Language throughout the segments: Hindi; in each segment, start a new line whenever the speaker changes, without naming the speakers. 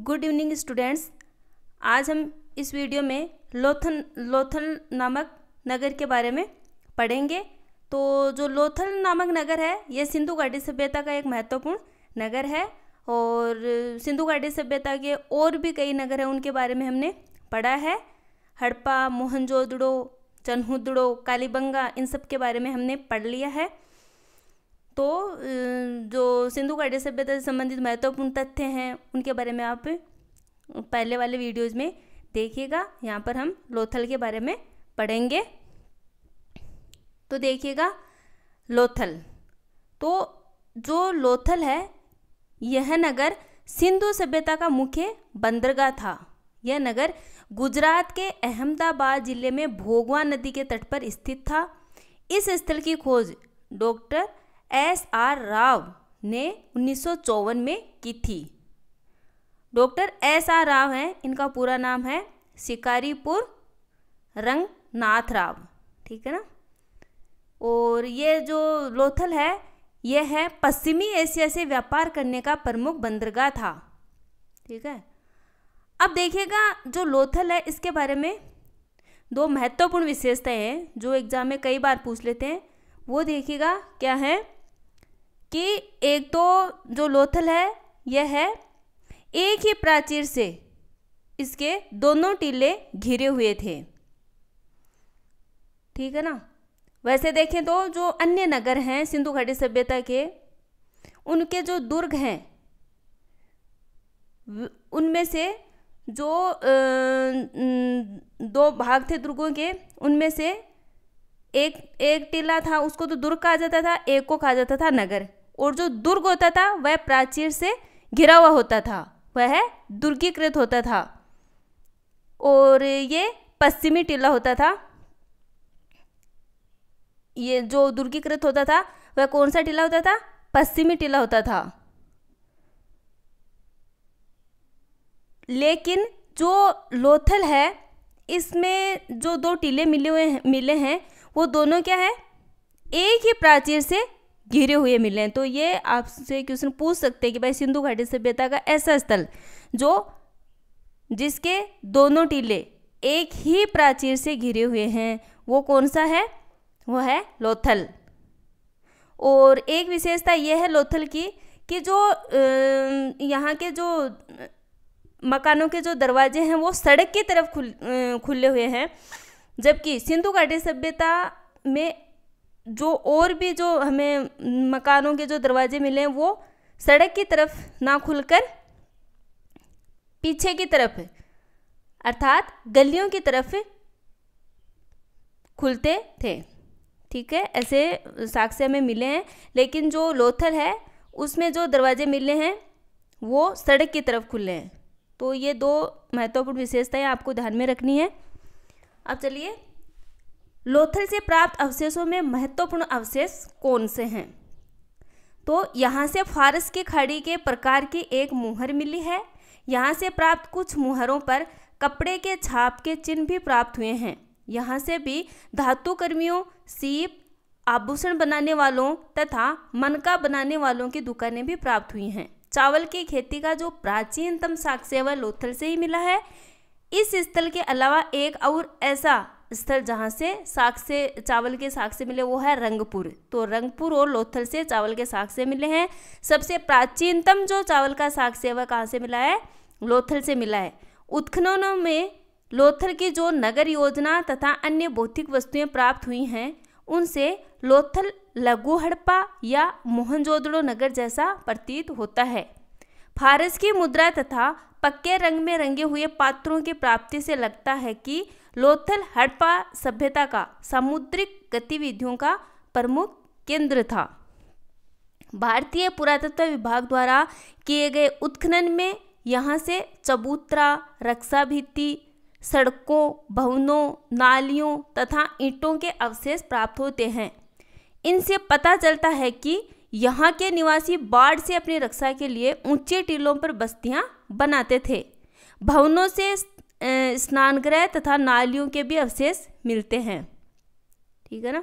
गुड इवनिंग स्टूडेंट्स आज हम इस वीडियो में लोथल लोथल नामक नगर के बारे में पढ़ेंगे तो जो लोथल नामक नगर है यह सिंधु घाटी सभ्यता का एक महत्वपूर्ण नगर है और सिंधु घाटी सभ्यता के और भी कई नगर हैं उनके बारे में हमने पढ़ा है हड़प्पा मोहनजोदड़ो चन्हुदड़ो कालीबंगा इन सब के बारे में हमने पढ़ लिया है तो जो सिंधु घाटी सभ्यता से संबंधित महत्वपूर्ण तथ्य हैं उनके बारे में आप पहले वाले वीडियोज़ में देखिएगा यहाँ पर हम लोथल के बारे में पढ़ेंगे तो देखिएगा लोथल तो जो लोथल है यह नगर सिंधु सभ्यता का मुख्य बंदरगाह था यह नगर गुजरात के अहमदाबाद ज़िले में भोगवा नदी के तट पर स्थित था इस स्थल की खोज डॉक्टर एस आर राव ने उन्नीस में की थी डॉक्टर एस आर राव हैं इनका पूरा नाम है शिकारीपुर रंगनाथ राव ठीक है ना और ये जो लोथल है यह है पश्चिमी एशिया से व्यापार करने का प्रमुख बंदरगाह था ठीक है अब देखिएगा जो लोथल है इसके बारे में दो महत्वपूर्ण विशेषताएं हैं जो एग्ज़ाम में कई बार पूछ लेते हैं वो देखिएगा क्या है कि एक तो जो लोथल है यह है एक ही प्राचीर से इसके दोनों टीले घिरे हुए थे ठीक है ना वैसे देखें तो जो अन्य नगर हैं सिंधु घाटी सभ्यता के उनके जो दुर्ग हैं उनमें से जो दो भाग थे दुर्गों के उनमें से एक एक टीला था उसको तो दुर्ग कहा जाता था एक को कहा जाता था नगर और जो दुर्ग होता था वह प्राचीर से घिरा हुआ होता था वह दुर्गीकृत होता था और ये पश्चिमी टीला होता था ये जो दुर्गीकृत होता था वह कौन सा टीला होता था पश्चिमी टीला होता था लेकिन जो लोथल है इसमें जो दो टीले मिले हुए मिले हैं वो दोनों क्या है एक ही प्राचीर से घिरे हुए मिले तो ये आपसे क्वेश्चन पूछ सकते हैं कि भाई सिंधु घाटी सभ्यता का ऐसा स्थल जो जिसके दोनों टीले एक ही प्राचीर से घिरे हुए हैं वो कौन सा है वो है लोथल और एक विशेषता यह है लोथल की कि जो यहाँ के जो मकानों के जो दरवाजे हैं वो सड़क की तरफ खुल खुले हुए हैं जबकि सिंधु घाटी सभ्यता में जो और भी जो हमें मकानों के जो दरवाजे मिले हैं वो सड़क की तरफ ना खुलकर पीछे की तरफ अर्थात गलियों की तरफ खुलते थे ठीक है ऐसे साक्ष्य में मिले हैं लेकिन जो लोथल है उसमें जो दरवाजे मिले हैं वो सड़क की तरफ खुले हैं तो ये दो महत्वपूर्ण विशेषताएं आपको ध्यान में रखनी है अब चलिए लोथल से प्राप्त अवशेषों में महत्वपूर्ण अवशेष कौन से हैं तो यहाँ से फारस की खड़ी के प्रकार की एक मुहर मिली है यहाँ से प्राप्त कुछ मुहरों पर कपड़े के छाप के चिन्ह भी प्राप्त हुए हैं यहाँ से भी धातु कर्मियों सीप आभूषण बनाने वालों तथा मनका बनाने वालों की दुकानें भी प्राप्त हुई हैं चावल की खेती का जो प्राचीनतम साक्ष्य वह लोथल से ही मिला है इस स्थल के अलावा एक और ऐसा स्थल जहाँ से साग से चावल के साग से मिले वो है रंगपुर तो रंगपुर और लोथल से चावल के साग से मिले हैं सबसे प्राचीनतम जो चावल का साग से वह कहाँ से मिला है लोथल से मिला है उत्खननों में लोथल की जो नगर योजना तथा अन्य भौतिक वस्तुएं प्राप्त हुई हैं उनसे लोथल लघु हड़प्पा या मोहनजोदड़ो नगर जैसा प्रतीत होता है फारस की मुद्रा तथा पक्के रंग में रंगे हुए पात्रों की प्राप्ति से लगता है कि लोथल हड़पा सभ्यता का सामुद्रिक गतिविधियों का प्रमुख केंद्र था भारतीय पुरातत्व विभाग द्वारा किए गए उत्खनन में यहाँ से चबूतरा रक्षा भित्ति सड़कों भवनों नालियों तथा ईंटों के अवशेष प्राप्त होते हैं इनसे पता चलता है कि यहाँ के निवासी बाढ़ से अपनी रक्षा के लिए ऊंचे टीलों पर बस्तियाँ बनाते थे भवनों से स्नानगृह तथा नालियों के भी अवशेष मिलते हैं ठीक है ना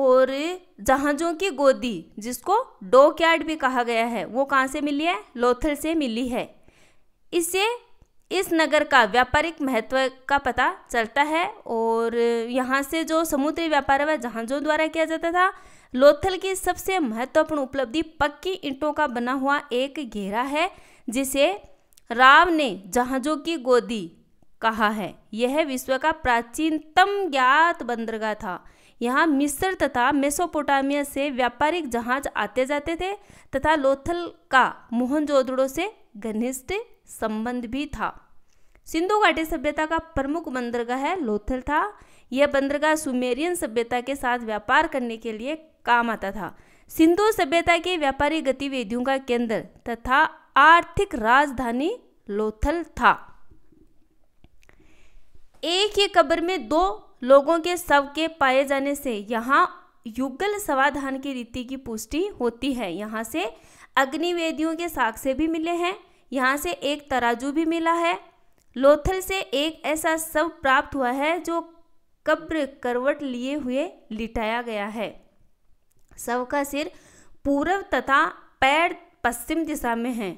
और जहाज़ों की गोदी जिसको यार्ड भी कहा गया है वो कहाँ से मिली है लोथल से मिली है इससे इस नगर का व्यापारिक महत्व का पता चलता है और यहाँ से जो समुद्री व्यापार है वह जहाज़ों द्वारा किया जाता था लोथल की सबसे महत्वपूर्ण उपलब्धि पक्की ईंटों का बना हुआ एक घेरा है जिसे राव ने जहाजों की गोदी कहा है यह विश्व का प्राचीनतम ज्ञात बंदरगाह था यहाँ मिस्र तथा मेसोपोटामिया से व्यापारिक जहाज आते जाते थे तथा लोथल का मोहनजोदड़ो से घनिष्ठ संबंध भी था सिंधु घाटी सभ्यता का प्रमुख बंदरगाह है लोथल था यह बंदरगाह सुमेरियन सभ्यता के साथ व्यापार करने के लिए काम आता था सिंधु सभ्यता के व्यापारी गतिविधियों का केंद्र तथा आर्थिक राजधानी लोथल था एक ही कब्र में दो लोगों के शव के पाए जाने से यहाँ युगल समाधान की रीति की पुष्टि होती है यहाँ से अग्निवेदियों के साक्ष्य भी मिले हैं यहाँ से एक तराजू भी मिला है लोथल से एक ऐसा शव प्राप्त हुआ है जो कब्र करवट लिए हुए लिटाया गया है शव का सिर पूर्व तथा पैर पश्चिम दिशा में है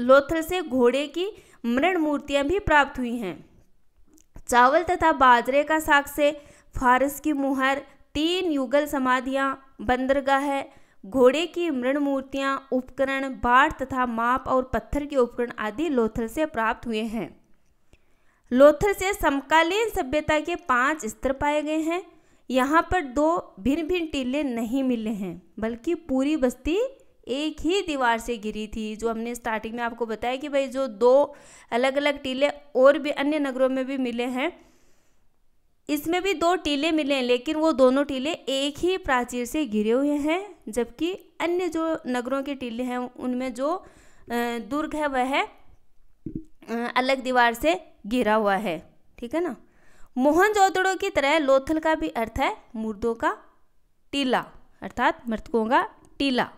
लोथल से घोड़े की मृण मूर्तियां भी प्राप्त हुई हैं चावल तथा बाजरे का साग से फारस की मुहर तीन युगल समाधियां बंदरगाह है घोड़े की मृण मूर्तियां उपकरण बाढ़ तथा माप और पत्थर के उपकरण आदि लोथल से प्राप्त हुए हैं लोथर से समकालीन सभ्यता के पांच स्तर पाए गए हैं यहाँ पर दो भिन्न भिन्न टीले नहीं मिले हैं बल्कि पूरी बस्ती एक ही दीवार से गिरी थी जो हमने स्टार्टिंग में आपको बताया कि भाई जो दो अलग अलग टीले और भी अन्य नगरों में भी मिले हैं इसमें भी दो टीले मिले हैं लेकिन वो दोनों टीले एक ही प्राचीर से घिरे हुए हैं जबकि अन्य जो नगरों के टीले हैं उनमें जो दुर्ग है वह है अलग दीवार से घिरा हुआ है ठीक है ना मोहनजोदड़ो की तरह लोथल का भी अर्थ है मुर्दों का टीला अर्थात मृतकों का टीला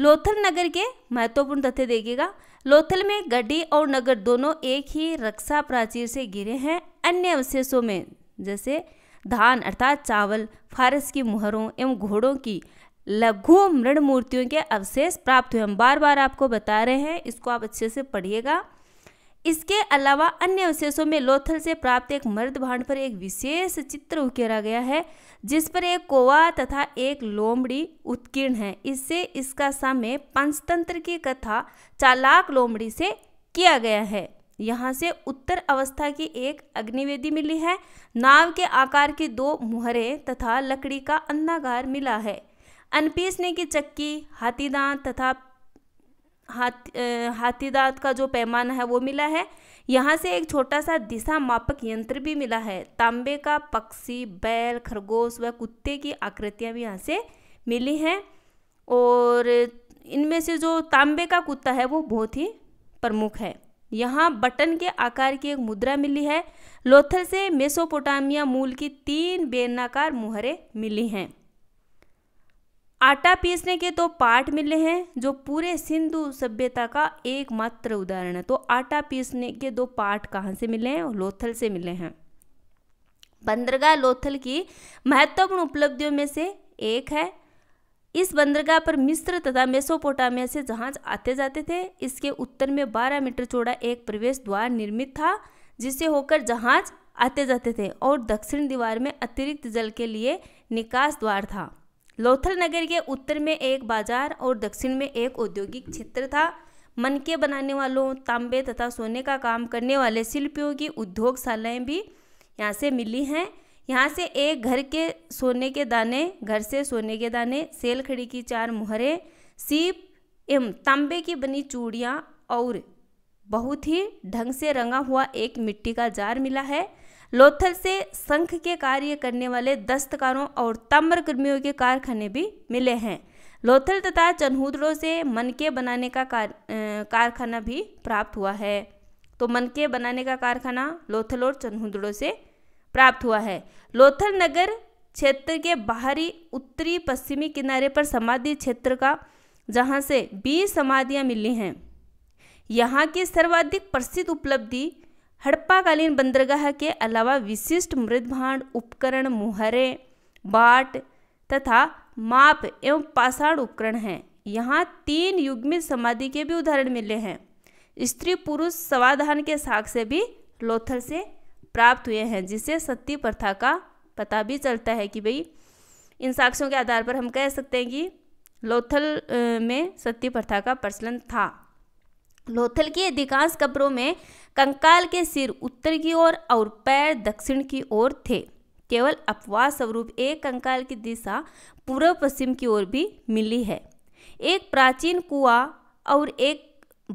लोथल नगर के महत्वपूर्ण तथ्य देखिएगा लोथल में गड्ढी और नगर दोनों एक ही रक्षा प्राचीर से घिरे हैं अन्य अवशेषों में जैसे धान अर्थात चावल फारस की मुहरों एवं घोड़ों की लघु मृण मूर्तियों के अवशेष प्राप्त हुए हम बार बार आपको बता रहे हैं इसको आप अच्छे से पढ़िएगा इसके अलावा अन्य अवशेषों में लोथल से प्राप्त एक मर्द भांड पर एक विशेष चित्र उकेरा गया है जिस पर एक कोवा तथा एक लोमड़ी उत्कीर्ण है इससे इसका सामय पंचतंत्र की कथा चालाक लोमड़ी से किया गया है यहाँ से उत्तर अवस्था की एक अग्निवेदी मिली है नाव के आकार की दो मुहरें तथा लकड़ी का अन्नागार मिला है अनपीसने की चक्की हाथीदान तथा हाथ हाथी दांत का जो पैमाना है वो मिला है यहाँ से एक छोटा सा दिशा मापक यंत्र भी मिला है तांबे का पक्षी बैल खरगोश व कुत्ते की आकृतियाँ भी यहाँ से मिली हैं और इनमें से जो तांबे का कुत्ता है वो बहुत ही प्रमुख है यहाँ बटन के आकार की एक मुद्रा मिली है लोथल से मेसोपोटामिया मूल की तीन बेनाकार मुहरें मिली हैं आटा पीसने के तो पार्ट मिले हैं जो पूरे सिंधु सभ्यता का एकमात्र उदाहरण है तो आटा पीसने के दो पार्ट कहाँ से मिले हैं लोथल से मिले हैं बंदरगाह लोथल की महत्वपूर्ण उपलब्धियों में से एक है इस बंदरगाह पर मिस्र तथा मेसोपोटामिया से जहाज आते जाते थे इसके उत्तर में 12 मीटर चौड़ा एक प्रवेश द्वार निर्मित था जिसे होकर जहाज आते जाते थे और दक्षिण दीवार में अतिरिक्त जल के लिए निकास द्वार था लोथल नगर के उत्तर में एक बाजार और दक्षिण में एक औद्योगिक क्षेत्र था मन के बनाने वालों तांबे तथा सोने का काम करने वाले शिल्पियों की उद्योगशालाएँ भी यहाँ से मिली हैं यहाँ से एक घर के सोने के दाने घर से सोने के दाने सेल खड़ी की चार मुहरे सीप एवं तांबे की बनी चूड़ियाँ और बहुत ही ढंग से रंगा हुआ एक मिट्टी का जार मिला है लोथल से संख के कार्य करने वाले दस्तकारों और ताम्र कर्मियों के कारखाने भी मिले हैं लोथल तथा चन्हूदड़ों से मनके बनाने का कार, कारखाना भी प्राप्त हुआ है तो मनके बनाने का कारखाना लोथल और चन्हूदड़ों से प्राप्त हुआ है लोथल नगर क्षेत्र के बाहरी उत्तरी पश्चिमी किनारे पर समाधि क्षेत्र का जहाँ से बीस समाधियाँ मिली हैं यहाँ की सर्वाधिक प्रसिद्ध उपलब्धि हड़प्पाकालीन बंदरगाह के अलावा विशिष्ट मृदभांड उपकरण मुहरे बाट तथा माप एवं पाषाण उपकरण हैं यहाँ तीन युग्मित समाधि के भी उदाहरण मिले हैं स्त्री पुरुष सवाधान के साक्ष्य से भी लोथल से प्राप्त हुए हैं जिससे सती प्रथा का पता भी चलता है कि भाई इन साक्ष्यों के आधार पर हम कह सकते हैं कि लोथल में सती प्रथा का प्रचलन था लोथल की अधिकांश कब्रों में कंकाल के सिर उत्तर की ओर और, और पैर दक्षिण की ओर थे केवल अपवाद स्वरूप एक कंकाल की दिशा पूर्व पश्चिम की ओर भी मिली है एक प्राचीन कुआ और एक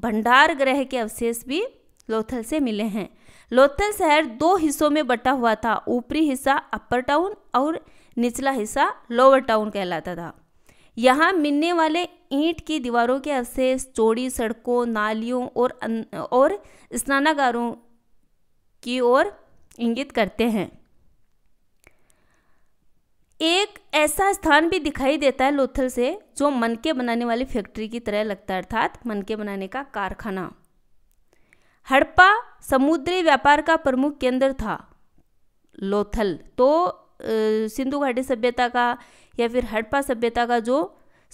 भंडार ग्रह के अवशेष भी लोथल से मिले हैं लोथल शहर दो हिस्सों में बटा हुआ था ऊपरी हिस्सा अपर टाउन और निचला हिस्सा लोअर टाउन कहलाता था यहाँ मिलने वाले ईंट की दीवारों के अवशेष चौड़ी सड़कों नालियों और और स्नानागारों की ओर इंगित करते हैं एक ऐसा स्थान भी दिखाई देता है लोथल से जो मनके बनाने वाली फैक्ट्री की तरह लगता है अर्थात मनके बनाने का कारखाना हड़प्पा समुद्री व्यापार का प्रमुख केंद्र था लोथल तो सिंधु घाटी सभ्यता का या फिर हड़प्पा सभ्यता का जो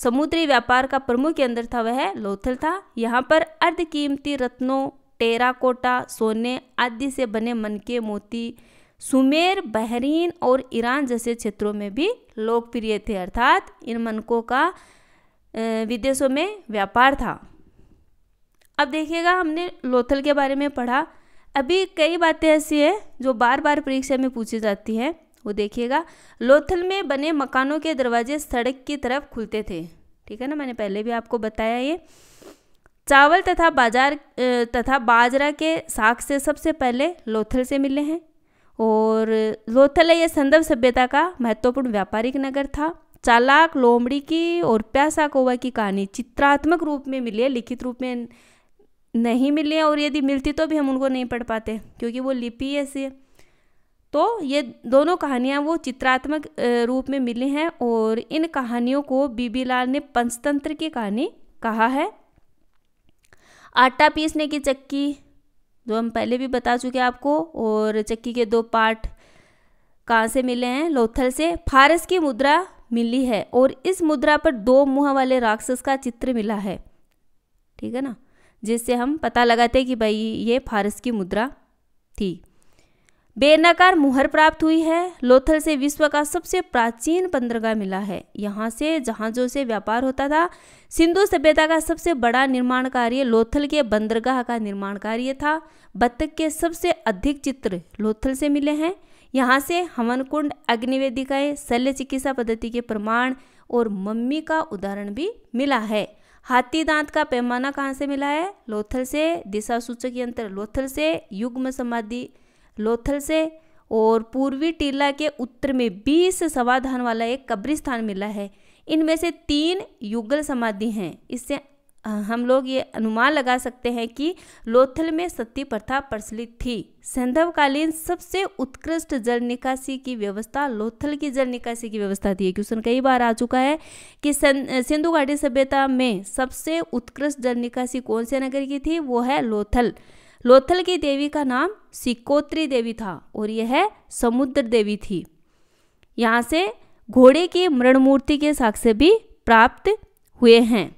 समुद्री व्यापार का प्रमुख केंद्र था वह लोथल था यहाँ पर अर्धकीमती रत्नों टेराकोटा सोने आदि से बने मन के मोती सुमेर बहरीन और ईरान जैसे क्षेत्रों में भी लोकप्रिय थे अर्थात इन मनकों का विदेशों में व्यापार था अब देखिएगा हमने लोथल के बारे में पढ़ा अभी कई बातें ऐसी हैं जो बार बार परीक्षा में पूछी जाती हैं वो देखिएगा लोथल में बने मकानों के दरवाजे सड़क की तरफ खुलते थे ठीक है ना मैंने पहले भी आपको बताया ये चावल तथा बाजार तथा बाजरा के साग से सबसे पहले लोथल से मिले हैं और लोथल है यह संदर्भ सभ्यता का महत्वपूर्ण व्यापारिक नगर था चालाक लोमड़ी की और प्यासा कोवा की कहानी चित्रात्मक रूप में मिली है लिखित रूप में नहीं मिली है और यदि मिलती तो भी हम उनको नहीं पढ़ पाते क्योंकि वो लिपि ऐसी है तो ये दोनों कहानियाँ वो चित्रात्मक रूप में मिली हैं और इन कहानियों को बीबी लाल ने पंचतंत्र की कहानी कहा है आटा पीसने की चक्की जो हम पहले भी बता चुके हैं आपको और चक्की के दो पार्ट कहाँ से मिले हैं लोथल से फारस की मुद्रा मिली है और इस मुद्रा पर दो मुँह वाले राक्षस का चित्र मिला है ठीक है ना जिससे हम पता लगाते हैं कि भाई ये फारस की मुद्रा थी बेरनाकार मुहर प्राप्त हुई है लोथल से विश्व का सबसे प्राचीन बंदरगाह मिला है यहाँ से जहाज़ों से व्यापार होता था सिंधु सभ्यता का सबसे बड़ा निर्माण कार्य लोथल के बंदरगाह का निर्माण कार्य था बत्तख के सबसे अधिक चित्र लोथल से मिले हैं यहाँ से हवन कुंड अग्निवेदिकाएँ शल्य चिकित्सा पद्धति के प्रमाण और मम्मी का उदाहरण भी मिला है हाथी दांत का पैमाना कहाँ से मिला है लोथल से दिशा सूचक यंत्र लोथल से युग्म समाधि लोथल से और पूर्वी टीला के उत्तर में बीस समाधान वाला एक कब्रिस्तान मिला है इनमें से तीन युगल समाधि हैं इससे हम लोग ये अनुमान लगा सकते हैं कि लोथल में सती प्रथा प्रचलित थी संधवकालीन सबसे उत्कृष्ट जल निकासी की व्यवस्था लोथल की जल निकासी की व्यवस्था थी क्वेश्चन कई बार आ चुका है कि सिंधु घाटी सभ्यता में सबसे उत्कृष्ट जल निकासी कौन से नगर की थी वो है लोथल लोथल की देवी का नाम सिकोत्री देवी था और यह समुद्र देवी थी यहाँ से घोड़े की मृण मूर्ति के साक्ष्य भी प्राप्त हुए हैं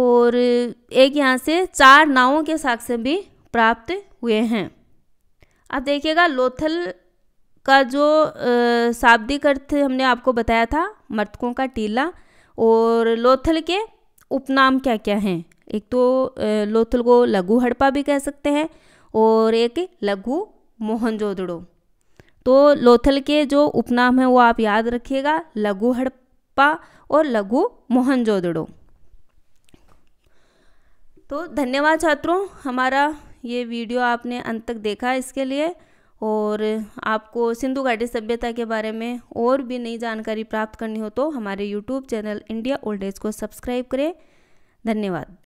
और एक यहाँ से चार नावों के साक्ष्य भी प्राप्त हुए हैं अब देखिएगा लोथल का जो शाब्दिक अर्थ हमने आपको बताया था मृतकों का टीला और लोथल के उपनाम क्या क्या हैं एक तो लोथल को लघु हड़प्पा भी कह सकते हैं और एक लघु मोहनजोदड़ो तो लोथल के जो उपनाम है वो आप याद रखिएगा लघु हड़प्पा और लघु मोहनजोदड़ो तो धन्यवाद छात्रों हमारा ये वीडियो आपने अंत तक देखा इसके लिए और आपको सिंधु घाटी सभ्यता के बारे में और भी नई जानकारी प्राप्त करनी हो तो हमारे YouTube channel India old age को सब्सक्राइब करें धन्यवाद